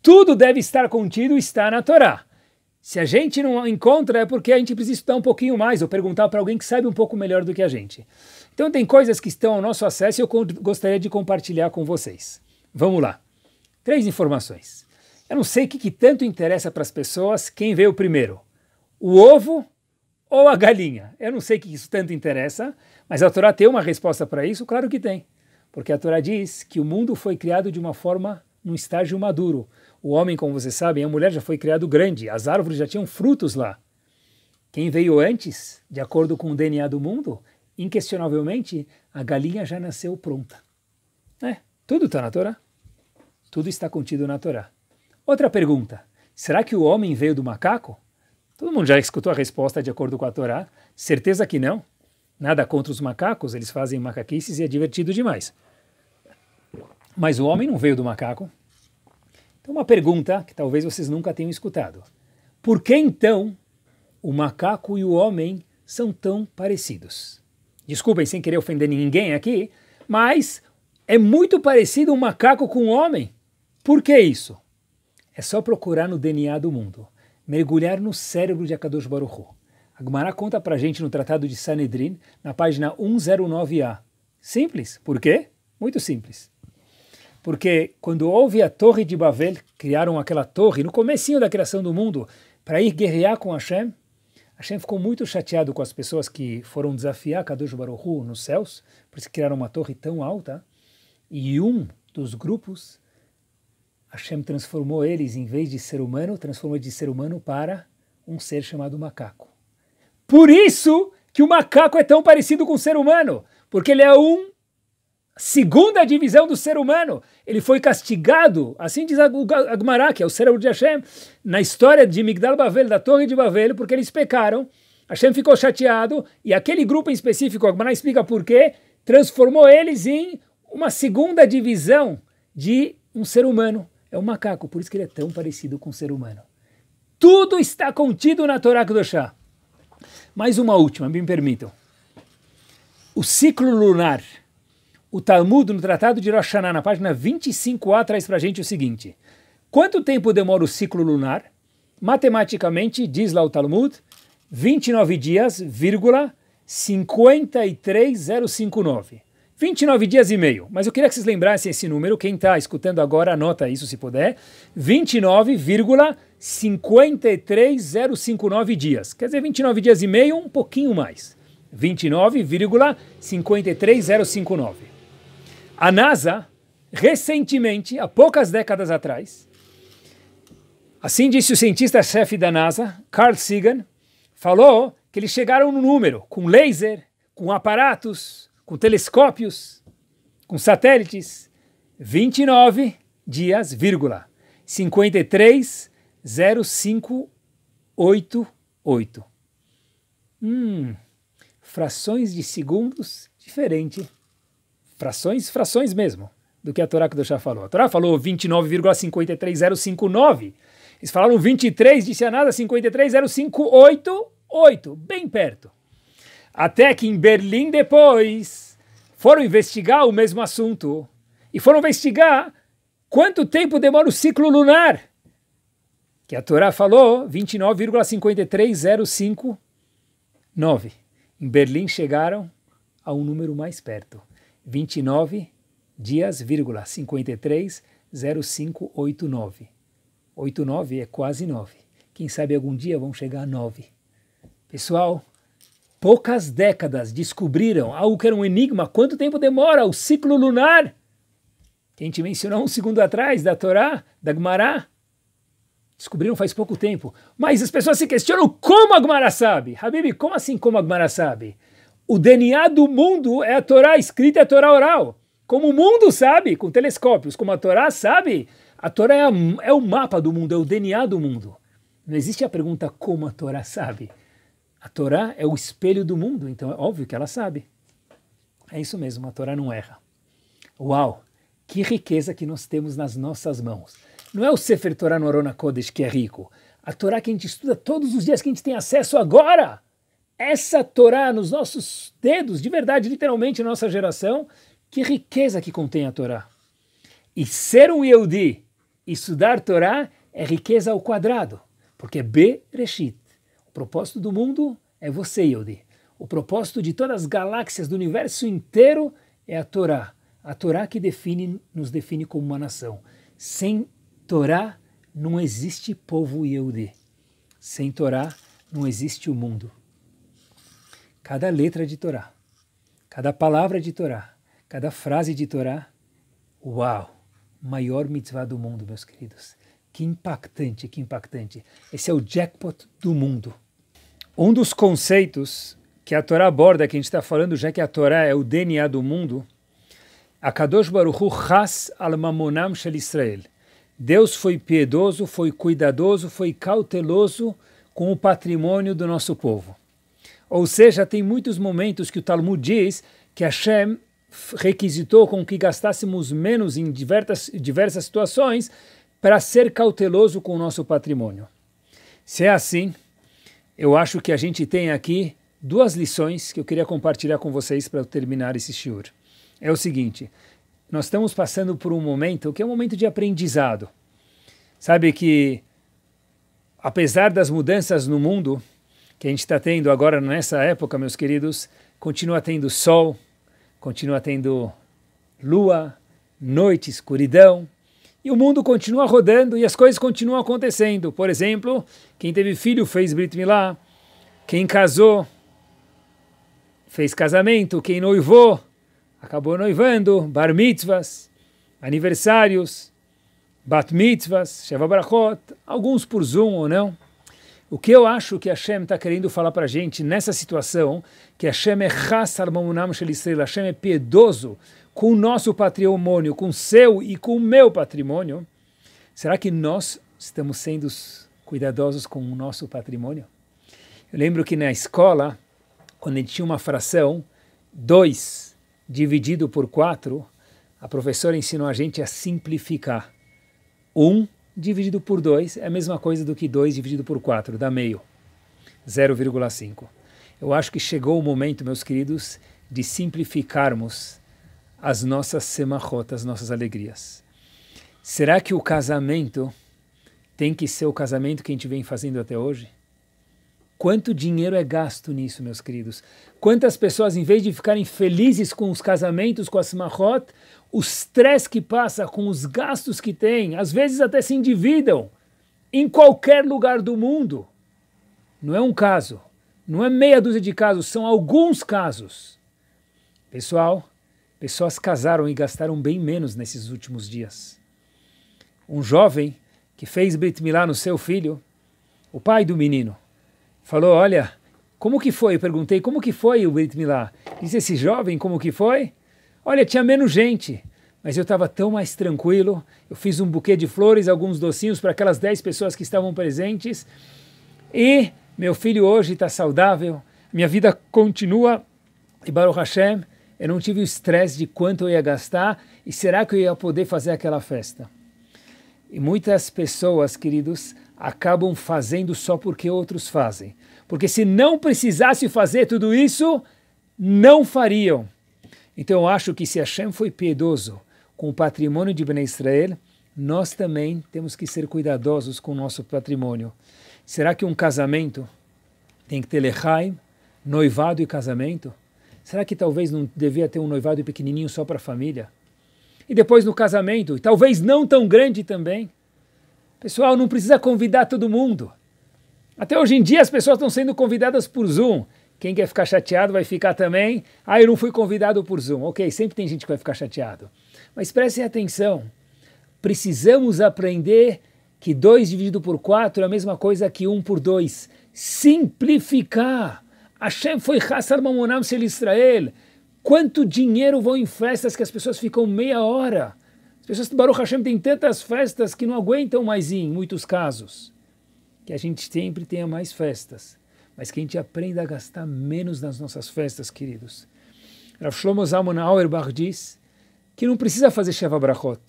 tudo deve estar contido, está na Torá. Se a gente não encontra, é porque a gente precisa estudar um pouquinho mais ou perguntar para alguém que sabe um pouco melhor do que a gente. Então, tem coisas que estão ao nosso acesso e eu gostaria de compartilhar com vocês. Vamos lá. Três informações. Eu não sei o que, que tanto interessa para as pessoas quem veio primeiro: o ovo ou a galinha. Eu não sei o que isso tanto interessa, mas a Torá tem uma resposta para isso? Claro que tem. Porque a Torá diz que o mundo foi criado de uma forma, num estágio maduro. O homem, como vocês sabem, a mulher já foi criado grande, as árvores já tinham frutos lá. Quem veio antes, de acordo com o DNA do mundo, inquestionavelmente, a galinha já nasceu pronta. É, tudo está na Torá. Tudo está contido na Torá. Outra pergunta: será que o homem veio do macaco? Todo mundo já escutou a resposta de acordo com a Torá? Certeza que não. Nada contra os macacos, eles fazem macaquices e é divertido demais. Mas o homem não veio do macaco. Então, uma pergunta que talvez vocês nunca tenham escutado: por que então o macaco e o homem são tão parecidos? Desculpem sem querer ofender ninguém aqui, mas é muito parecido um macaco com um homem. Por que isso? É só procurar no DNA do mundo, mergulhar no cérebro de Akadosh Baruch Hu. A conta pra gente no Tratado de Sanedrin, na página 109a. Simples. Por quê? Muito simples. Porque quando houve a Torre de Babel, criaram aquela torre no comecinho da criação do mundo para ir guerrear com Hashem, Hashem ficou muito chateado com as pessoas que foram desafiar Kadosh Baruch Hu nos céus, por isso criaram uma torre tão alta, e um dos grupos Hashem transformou eles, em vez de ser humano, transformou de ser humano para um ser chamado macaco. Por isso que o macaco é tão parecido com o ser humano, porque ele é um segunda divisão do ser humano. Ele foi castigado, assim diz Agmará, que é o cérebro de Hashem, na história de Migdal Bavel, da Torre de Bavel, porque eles pecaram. Hashem ficou chateado e aquele grupo em específico, Agmará explica por quê, transformou eles em uma segunda divisão de um ser humano. É um macaco, por isso que ele é tão parecido com o ser humano. Tudo está contido na Torá Kudoshá. Mais uma última, me permitam. O ciclo lunar. O Talmud, no Tratado de Rosh Hashanah, na página 25a, traz para gente o seguinte. Quanto tempo demora o ciclo lunar? Matematicamente, diz lá o Talmud, 29 dias, vírgula, 53059. 29 dias e meio. Mas eu queria que vocês lembrassem esse número. Quem está escutando agora, anota isso se puder. 29,53059 dias. Quer dizer, 29 dias e meio, um pouquinho mais. 29,53059. A NASA, recentemente, há poucas décadas atrás, assim disse o cientista-chefe da NASA, Carl Sagan, falou que eles chegaram no número, com laser, com aparatos, com telescópios, com satélites, 29 dias, vírgula, 530588. Hum, frações de segundos diferente. Frações, frações mesmo, do que a Torá Kedoshá falou. A Torá falou 29,53059. Eles falaram 23, disse a nada, 53,0588, bem perto. Até que em Berlim depois foram investigar o mesmo assunto e foram investigar quanto tempo demora o ciclo lunar. Que a Torá falou 29,53059. Em Berlim chegaram a um número mais perto, 29 dias, 530589. 89 é quase 9. Quem sabe algum dia vão chegar a 9. Pessoal, Poucas décadas descobriram algo que era um enigma. Quanto tempo demora o ciclo lunar? Que a gente mencionou um segundo atrás, da Torá, da Gemara. Descobriram faz pouco tempo. Mas as pessoas se questionam como a Gemara sabe. Habib, como assim como a Gemara sabe? O DNA do mundo é a Torá escrita e é a Torá oral. Como o mundo sabe, com telescópios, como a Torá sabe, a Torá é, a, é o mapa do mundo, é o DNA do mundo. Não existe a pergunta como a Torá sabe. A Torá é o espelho do mundo, então é óbvio que ela sabe. É isso mesmo, a Torá não erra. Uau! Que riqueza que nós temos nas nossas mãos. Não é o Sefer Torá no Arona Kodesh que é rico. A Torá que a gente estuda todos os dias, que a gente tem acesso agora. Essa Torá nos nossos dedos, de verdade, literalmente, nossa geração. Que riqueza que contém a Torá. E ser um Yehudi, estudar Torá, é riqueza ao quadrado. Porque é Bereshit. O propósito do mundo é você, Yodi. O propósito de todas as galáxias do universo inteiro é a Torá. A Torá que define, nos define como uma nação. Sem Torá não existe povo Yehudi. Sem Torá não existe o mundo. Cada letra de Torá, cada palavra de Torá, cada frase de Torá, uau! Maior mitzvah do mundo, meus queridos. Que impactante, que impactante. Esse é o jackpot do mundo. Um dos conceitos que a Torá aborda, que a gente está falando, já que a Torá é o DNA do mundo, a Kadosh Baruchu Has al Mamonam Shel Israel. Deus foi piedoso, foi cuidadoso, foi cauteloso com o patrimônio do nosso povo. Ou seja, tem muitos momentos que o Talmud diz que Hashem requisitou com que gastássemos menos em diversas, diversas situações para ser cauteloso com o nosso patrimônio. Se é assim, eu acho que a gente tem aqui duas lições que eu queria compartilhar com vocês para terminar esse shiur. É o seguinte, nós estamos passando por um momento que é um momento de aprendizado. Sabe que, apesar das mudanças no mundo que a gente está tendo agora nessa época, meus queridos, continua tendo sol, continua tendo lua, noite, escuridão, e o mundo continua rodando e as coisas continuam acontecendo. Por exemplo, quem teve filho fez Brit Milá, quem casou fez casamento, quem noivou acabou noivando, bar mitzvahs, aniversários, bat mitzvahs, shevabrachot, alguns por Zoom ou não. O que eu acho que Hashem está querendo falar para a gente nessa situação, que Hashem é Hasar Mamunam Shel Hashem é piedoso com o nosso patrimônio, com o seu e com o meu patrimônio, será que nós estamos sendo cuidadosos com o nosso patrimônio? Eu lembro que na escola, quando a gente tinha uma fração, 2 dividido por 4, a professora ensinou a gente a simplificar. 1 um dividido por 2 é a mesma coisa do que 2 dividido por 4, dá meio, 0,5. Eu acho que chegou o momento, meus queridos, de simplificarmos as nossas semachot, as nossas alegrias. Será que o casamento tem que ser o casamento que a gente vem fazendo até hoje? Quanto dinheiro é gasto nisso, meus queridos? Quantas pessoas, em vez de ficarem felizes com os casamentos, com as marrot, o stress que passa, com os gastos que tem, às vezes até se endividam, em qualquer lugar do mundo. Não é um caso, não é meia dúzia de casos, são alguns casos. Pessoal, Pessoas casaram e gastaram bem menos nesses últimos dias. Um jovem que fez Brit Milá no seu filho, o pai do menino, falou: Olha, como que foi? Eu perguntei: Como que foi o Brit Milá? Disse esse jovem: Como que foi? Olha, tinha menos gente, mas eu estava tão mais tranquilo. Eu fiz um buquê de flores, alguns docinhos para aquelas 10 pessoas que estavam presentes. E meu filho hoje está saudável, minha vida continua. E Baruch Hashem, eu não tive o estresse de quanto eu ia gastar e será que eu ia poder fazer aquela festa? E muitas pessoas, queridos, acabam fazendo só porque outros fazem. Porque se não precisasse fazer tudo isso, não fariam. Então eu acho que se Hashem foi piedoso com o patrimônio de Bnei Israel, nós também temos que ser cuidadosos com o nosso patrimônio. Será que um casamento tem que ter lechaim, noivado e casamento? Será que talvez não devia ter um noivado pequenininho só para a família? E depois no casamento, talvez não tão grande também. Pessoal, não precisa convidar todo mundo. Até hoje em dia as pessoas estão sendo convidadas por Zoom. Quem quer ficar chateado vai ficar também. Ah, eu não fui convidado por Zoom. Ok, sempre tem gente que vai ficar chateado. Mas prestem atenção. Precisamos aprender que 2 dividido por 4 é a mesma coisa que 1 um por 2. Simplificar. Hashem foi Hassar Mamonam Sel Israel. Quanto dinheiro vão em festas que as pessoas ficam meia hora? As pessoas do Baruch Hashem têm tantas festas que não aguentam mais ir, em muitos casos. Que a gente sempre tenha mais festas, mas que a gente aprenda a gastar menos nas nossas festas, queridos. Rav Shlomo Zalman Auerbach diz que não precisa fazer Sheva Brachot.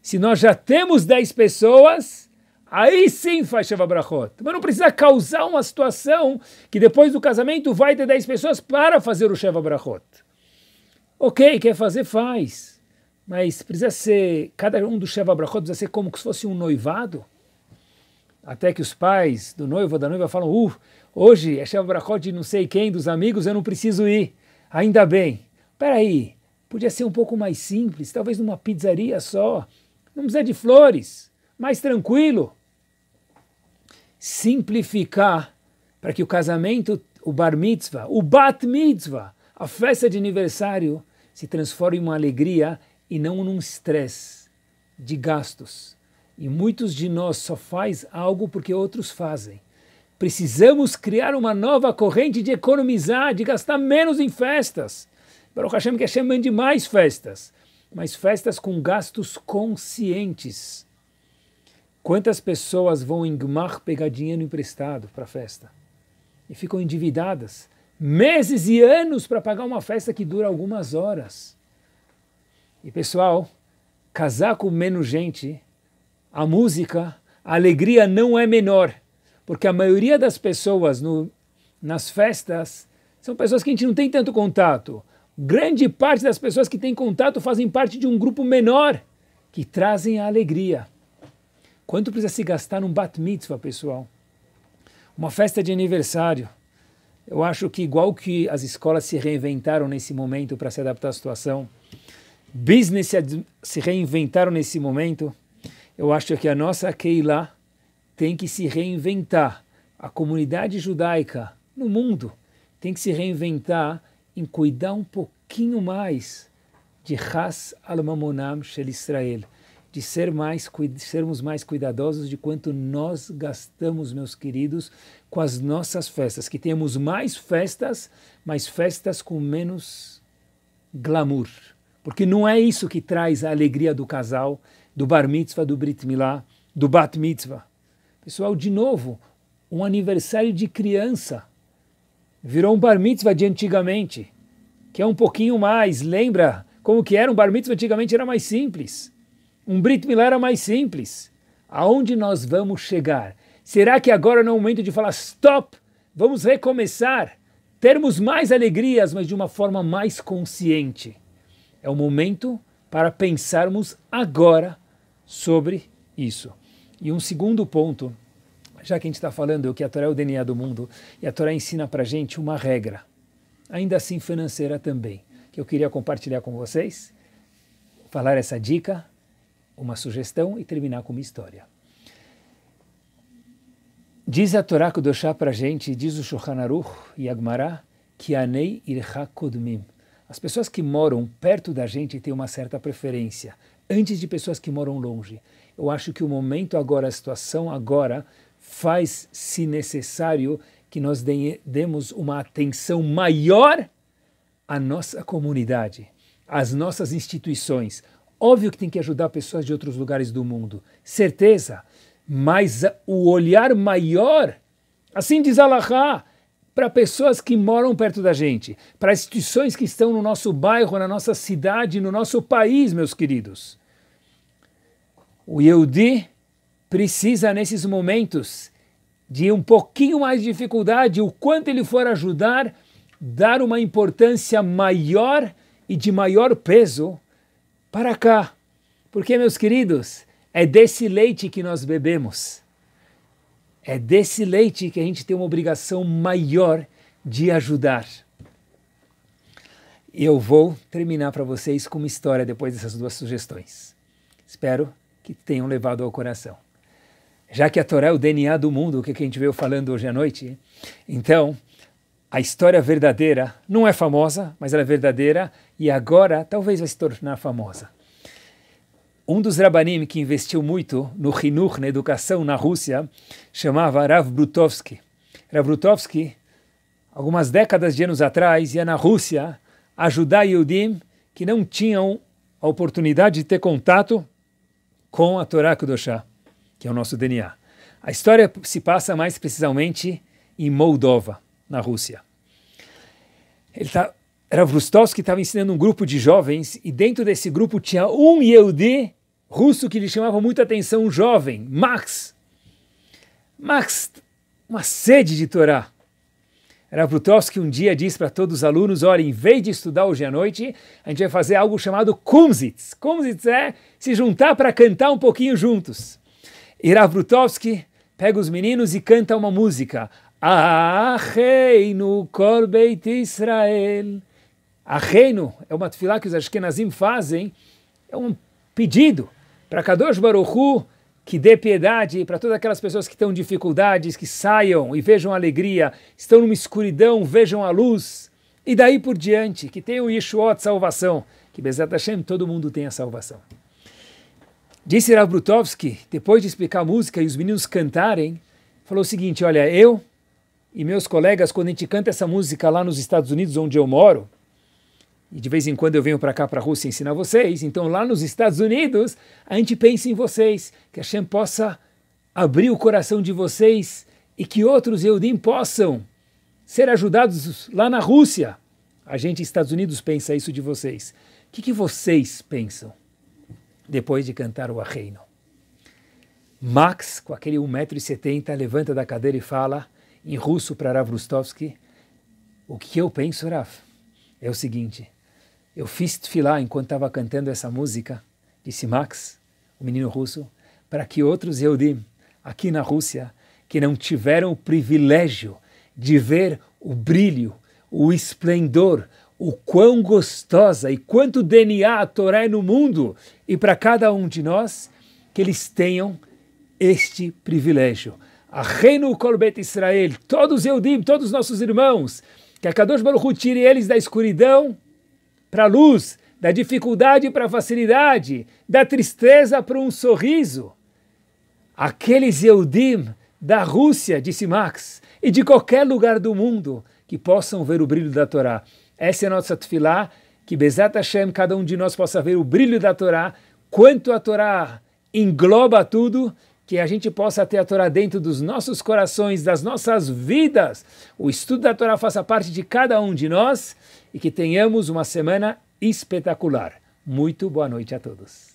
Se nós já temos 10 pessoas, Aí sim faz Sheva Brachot. Mas não precisa causar uma situação que depois do casamento vai ter 10 pessoas para fazer o Sheva Brachot. Ok, quer fazer, faz. Mas precisa ser, cada um do Sheva Brachot precisa ser como se fosse um noivado. Até que os pais do noivo ou da noiva falam, uh, hoje é Sheva Brachot de não sei quem, dos amigos, eu não preciso ir. Ainda bem. Peraí, podia ser um pouco mais simples, talvez numa pizzaria só. Não precisa de flores, mais tranquilo simplificar para que o casamento, o bar mitzvah, o bat mitzvah, a festa de aniversário, se transforme em uma alegria e não num estresse de gastos. E muitos de nós só faz algo porque outros fazem. Precisamos criar uma nova corrente de economizar, de gastar menos em festas. Baruch Hashem que Hashem mande mais festas, mas festas com gastos conscientes. Quantas pessoas vão em Gmar pegar dinheiro emprestado para a festa e ficam endividadas meses e anos para pagar uma festa que dura algumas horas? E pessoal, casar com menos gente, a música, a alegria não é menor, porque a maioria das pessoas no, nas festas são pessoas que a gente não tem tanto contato. Grande parte das pessoas que têm contato fazem parte de um grupo menor que trazem a alegria. Quanto precisa se gastar num bat mitzvah, pessoal? Uma festa de aniversário. Eu acho que igual que as escolas se reinventaram nesse momento para se adaptar à situação, business se reinventaram nesse momento, eu acho que a nossa Keila tem que se reinventar. A comunidade judaica no mundo tem que se reinventar em cuidar um pouquinho mais de Ras al-Mamonam Shel Israel de ser mais, sermos mais cuidadosos de quanto nós gastamos, meus queridos, com as nossas festas, que tenhamos mais festas, mas festas com menos glamour, porque não é isso que traz a alegria do casal, do bar mitzvah, do brit milá, do bat mitzvah. Pessoal, de novo, um aniversário de criança virou um bar mitzvah de antigamente, que é um pouquinho mais, lembra como que era um bar mitzvah antigamente era mais simples um Brit Milá mais simples. Aonde nós vamos chegar? Será que agora não é o momento de falar stop? Vamos recomeçar, termos mais alegrias, mas de uma forma mais consciente. É o momento para pensarmos agora sobre isso. E um segundo ponto, já que a gente está falando que a Torá é o DNA do mundo, e a Torá ensina para gente uma regra, ainda assim financeira também, que eu queria compartilhar com vocês, falar essa dica uma sugestão e terminar com uma história. Diz a Torá Kudoshá para a gente, diz o Shulchan Aruch e Agmará, que Anei Ircha Kodmim. As pessoas que moram perto da gente têm uma certa preferência, antes de pessoas que moram longe. Eu acho que o momento agora, a situação agora, faz, se necessário, que nós demos uma atenção maior à nossa comunidade, às nossas instituições, Óbvio que tem que ajudar pessoas de outros lugares do mundo, certeza. Mas o olhar maior, assim diz Allahá, para pessoas que moram perto da gente, para instituições que estão no nosso bairro, na nossa cidade, no nosso país, meus queridos. O Yehudi precisa, nesses momentos, de um pouquinho mais de dificuldade, o quanto ele for ajudar, dar uma importância maior e de maior peso para cá. Porque, meus queridos, é desse leite que nós bebemos. É desse leite que a gente tem uma obrigação maior de ajudar. E eu vou terminar para vocês com uma história depois dessas duas sugestões. Espero que tenham levado ao coração. Já que a Torá é o DNA do mundo, o que a gente veio falando hoje à noite, então a história verdadeira não é famosa, mas ela é verdadeira e agora talvez vai se tornar famosa. Um dos Rabanim que investiu muito no Hinur, na educação na Rússia, chamava Rav Brutovsky. Rav Brutovsky, algumas décadas de anos atrás, ia na Rússia ajudar Yudim que não tinham a oportunidade de ter contato com a Torá Kudoshá, que é o nosso DNA. A história se passa mais precisamente em Moldova, na Rússia. Ele está que estava ensinando um grupo de jovens e dentro desse grupo tinha um Yehudi russo que lhe chamava muita atenção, um jovem, Max. Max, uma sede de Torá. Ravustovski um dia disse para todos os alunos, olha, em vez de estudar hoje à noite, a gente vai fazer algo chamado kumzitz. Kumzitz é se juntar para cantar um pouquinho juntos. E Ravustovski pega os meninos e canta uma música. Acheinu Korbeit Israel a reino, é uma tefilá que os Ashkenazim fazem, é um pedido para Kadosh Baruchu que dê piedade para todas aquelas pessoas que estão dificuldades, que saiam e vejam a alegria, estão numa escuridão, vejam a luz, e daí por diante, que tenham Yeshua de salvação, que Bezat Hashem todo mundo tenha salvação. Disse Rav Brutovski, depois de explicar a música e os meninos cantarem, falou o seguinte, olha, eu e meus colegas, quando a gente canta essa música lá nos Estados Unidos, onde eu moro, e de vez em quando eu venho para cá, para a Rússia, ensinar vocês. Então, lá nos Estados Unidos, a gente pensa em vocês, que a Hashem possa abrir o coração de vocês e que outros Eudim possam ser ajudados lá na Rússia. A gente, Estados Unidos, pensa isso de vocês. O que, que vocês pensam depois de cantar o Arreino? Max, com aquele 1,70m, levanta da cadeira e fala, em russo para Rav Rustovsky, o que eu penso, Rav, é o seguinte, eu fiz tefilá enquanto estava cantando essa música, disse Max, o menino russo, para que outros Yehudim, aqui na Rússia, que não tiveram o privilégio de ver o brilho, o esplendor, o quão gostosa e quanto DNA a Torá é no mundo, e para cada um de nós, que eles tenham este privilégio. A Reino Colbet Israel, todos Eudim, todos nossos irmãos, que a Kadosh Baruch Hu tire eles da escuridão para a luz, da dificuldade para a facilidade, da tristeza para um sorriso. Aqueles Eudim da Rússia, disse Max, e de qualquer lugar do mundo que possam ver o brilho da Torá. Essa é a nossa tefilá, que Bezat Hashem, cada um de nós possa ver o brilho da Torá, quanto a Torá engloba tudo, que a gente possa ter a Torá dentro dos nossos corações, das nossas vidas. O estudo da Torá faça parte de cada um de nós e que tenhamos uma semana espetacular. Muito boa noite a todos.